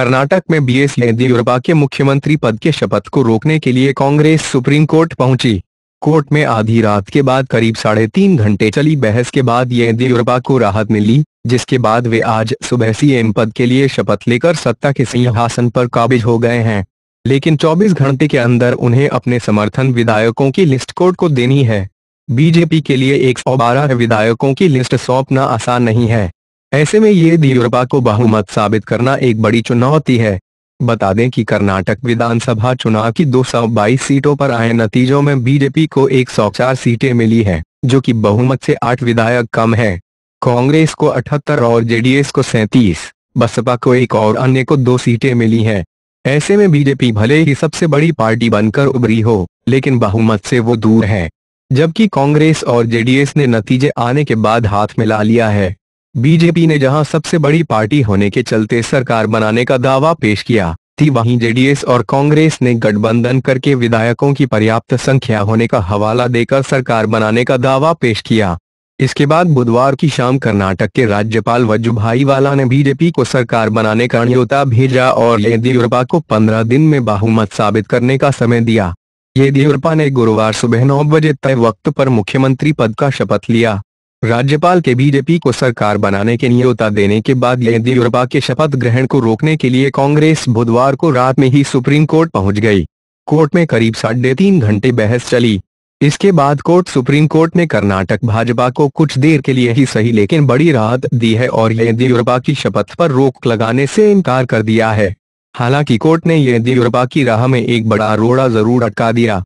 कर्नाटक में B S Yediyurappa के मुख्यमंत्री पद के शपथ को रोकने के लिए कांग्रेस सुप्रीम कोर्ट पहुंची कोर्ट में आधी रात के बाद करीब साढ़े तीन घंटे चली बहस के बाद येदियुरप्पा को राहत मिली जिसके बाद वे आज सुबह सीएम पद के लिए शपथ लेकर सत्ता के सिंहासन पर काबिज हो गए हैं लेकिन 24 घंटे के अंदर उन्हें अपने समर्थन विधायकों की लिस्ट कोर्ट को देनी है बीजेपी के लिए एक विधायकों की लिस्ट सौंपना आसान नहीं है ऐसे में ये येदियुरप्पा को बहुमत साबित करना एक बड़ी चुनौती है बता दें कि कर्नाटक विधानसभा चुनाव की 222 सीटों पर आए नतीजों में बीजेपी को 104 सीटें मिली हैं, जो कि बहुमत से आठ विधायक कम है कांग्रेस को 78 और जेडीएस को सैतीस बसपा को एक और अन्य को दो सीटें मिली हैं। ऐसे में बीजेपी भले ही सबसे बड़ी पार्टी बनकर उभरी हो लेकिन बहुमत से वो दूर है जबकि कांग्रेस और जेडीएस ने नतीजे आने के बाद हाथ मिला लिया है बीजेपी ने जहां सबसे बड़ी पार्टी होने के चलते सरकार बनाने का दावा पेश किया थी वहीं जेडीएस और कांग्रेस ने गठबंधन करके विधायकों की पर्याप्त संख्या होने का हवाला देकर सरकार बनाने का दावा पेश किया इसके बाद बुधवार की शाम कर्नाटक के राज्यपाल वजुभाई वाला ने बीजेपी को सरकार बनाने का न्योता भेजा और येदियुरप्पा को पंद्रह दिन में बहुमत साबित करने का समय दिया येदियुरप्पा ने गुरुवार सुबह नौ बजे तय वक्त पर मुख्यमंत्री पद का शपथ लिया राज्यपाल के बीजेपी को सरकार बनाने के न्योता देने के बाद येदियुरपा के शपथ ग्रहण को रोकने के लिए कांग्रेस बुधवार को रात में ही सुप्रीम कोर्ट पहुंच गई कोर्ट में करीब साढ़े तीन घंटे बहस चली इसके बाद कोर्ट सुप्रीम कोर्ट ने कर्नाटक भाजपा को कुछ देर के लिए ही सही लेकिन बड़ी राहत दी है और येदियुरपा की शपथ पर रोक लगाने से इनकार कर दिया है हालांकि कोर्ट ने येदियुरपा की राह में एक बड़ा रोड़ा जरूर अटका दिया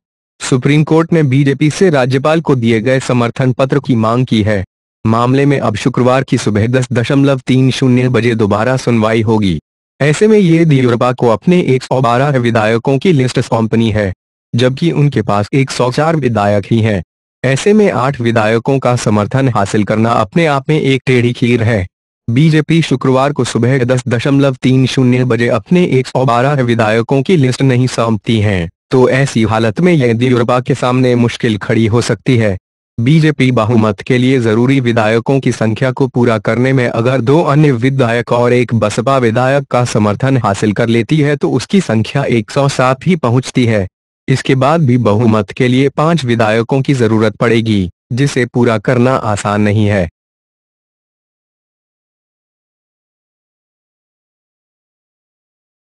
सुप्रीम कोर्ट ने बीजेपी से राज्यपाल को दिए गए समर्थन पत्र की मांग की है मामले में अब शुक्रवार की सुबह दस दशमलव तीन शून्य बजे दोबारा सुनवाई होगी ऐसे में ये येदियुरप्पा को अपने एक सौ बारह विधायकों की लिस्ट सौंपनी है जबकि उनके पास एक सौ चार विधायक ही हैं। ऐसे में आठ विधायकों का समर्थन हासिल करना अपने आप में एक टेढ़ी खीर है बीजेपी शुक्रवार को सुबह दस दशमलव तीन शून्य बजे अपने एक सौ बारह विधायकों की लिस्ट नहीं सौंपती है तो ऐसी हालत में येदियुरपा के सामने मुश्किल खड़ी हो सकती है बीजेपी बहुमत के लिए जरूरी विधायकों की संख्या को पूरा करने में अगर दो अन्य विधायक और एक बसपा विधायक का समर्थन हासिल कर लेती है तो उसकी संख्या 107 ही पहुंचती है इसके बाद भी बहुमत के लिए पांच विधायकों की जरूरत पड़ेगी जिसे पूरा करना आसान नहीं है